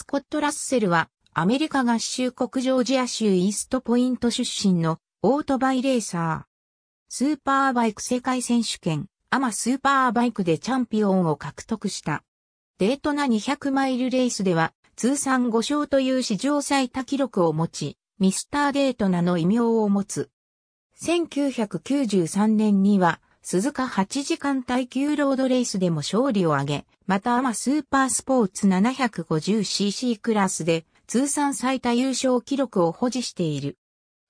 スコット・ラッセルは、アメリカ合衆国ジョージア州イーストポイント出身のオートバイレーサー。スーパーバイク世界選手権、アマスーパーバイクでチャンピオンを獲得した。デートナ200マイルレースでは、通算5勝という史上最多記録を持ち、ミスターデートナの異名を持つ。1993年には、鈴鹿8時間耐久ロードレースでも勝利を挙げ、またアマスーパースポーツ 750cc クラスで通算最多優勝記録を保持している。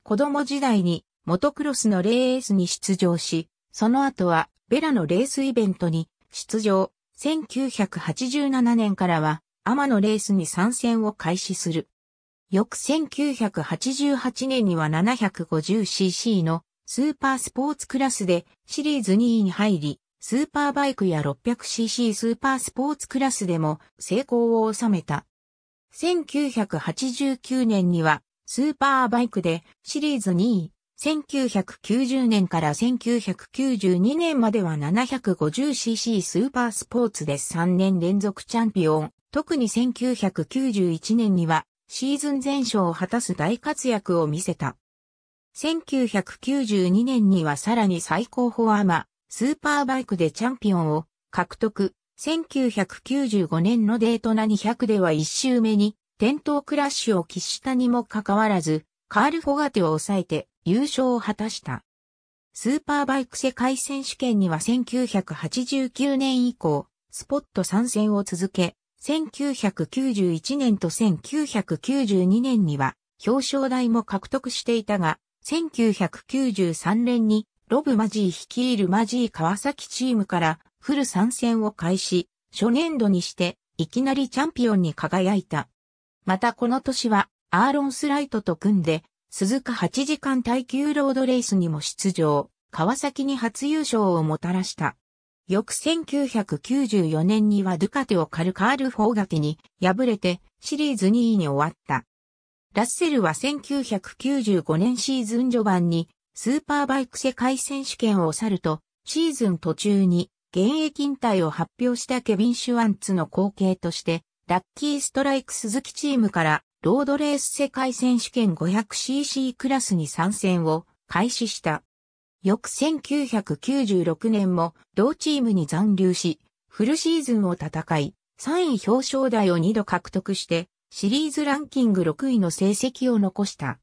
子供時代にモトクロスのレースに出場し、その後はベラのレースイベントに出場。1987年からはアマのレースに参戦を開始する。翌1988年には 750cc のスーパースポーツクラスでシリーズ2位に入り、スーパーバイクや 600cc スーパースポーツクラスでも成功を収めた。1989年にはスーパーバイクでシリーズ2位、1990年から1992年までは 750cc スーパースポーツで3年連続チャンピオン、特に1991年にはシーズン全勝を果たす大活躍を見せた。1992年にはさらに最高峰アマ、スーパーバイクでチャンピオンを獲得。1995年のデートナ200では1周目に転倒クラッシュを喫したにもかかわらず、カール・フォガテを抑えて優勝を果たした。スーパーバイク世界選手権には1989年以降、スポット参戦を続け、1991年と1992年には表彰台も獲得していたが、1993年にロブマジー率いるマジー川崎チームからフル参戦を開始、初年度にしていきなりチャンピオンに輝いた。またこの年はアーロン・スライトと組んで鈴鹿8時間耐久ロードレースにも出場、川崎に初優勝をもたらした。翌1994年にはドゥカテをカルカール・フォーガティに敗れてシリーズ2位に終わった。ラッセルは1995年シーズン序盤にスーパーバイク世界選手権を去ると、シーズン途中に現役引退を発表したケビン・シュワンツの後継として、ラッキーストライク鈴木チームからロードレース世界選手権 500cc クラスに参戦を開始した。翌1996年も同チームに残留し、フルシーズンを戦い、3位表彰台を2度獲得して、シリーズランキング6位の成績を残した。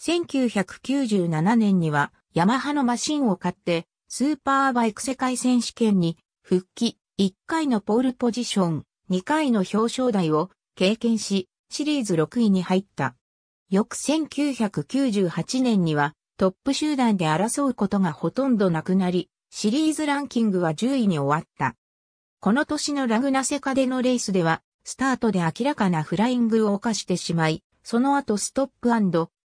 1997年にはヤマハのマシンを買ってスーパーバイク世界選手権に復帰1回のポールポジション2回の表彰台を経験しシリーズ6位に入った。翌1998年にはトップ集団で争うことがほとんどなくなりシリーズランキングは10位に終わった。この年のラグナセカでのレースではスタートで明らかなフライングを犯してしまい、その後ストップ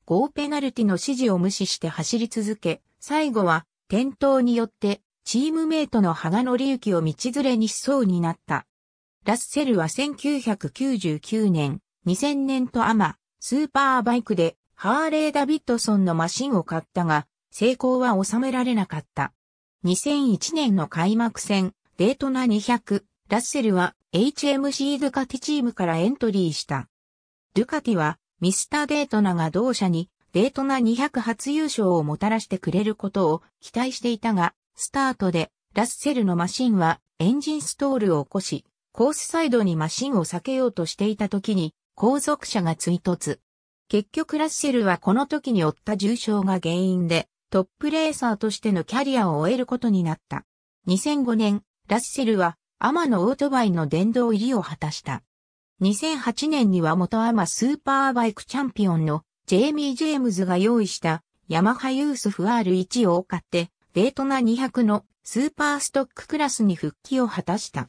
ゴーペナルティの指示を無視して走り続け、最後は転倒によってチームメイトの羽賀則きを道連れにしそうになった。ラッセルは1999年、2000年とアマ、スーパーバイクでハーレー・ダビッドソンのマシンを買ったが、成功は収められなかった。2001年の開幕戦、デートナ200、ラッセルは HMC ドゥカティチームからエントリーした。ドゥカティはミスターデートナが同社にデートナ200初優勝をもたらしてくれることを期待していたが、スタートでラッセルのマシンはエンジンストールを起こし、コースサイドにマシンを避けようとしていた時に後続車が追突。結局ラッセルはこの時に負った重傷が原因でトップレーサーとしてのキャリアを終えることになった。2005年、ラッセルはアマのオートバイの殿堂入りを果たした。2008年には元アマスーパーバイクチャンピオンのジェイミー・ジェームズが用意したヤマハユースフ R1 を買って、ベートナ200のスーパーストッククラスに復帰を果たした。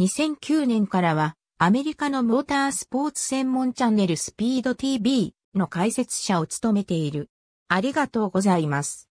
2009年からはアメリカのモータースポーツ専門チャンネルスピード TV の解説者を務めている。ありがとうございます。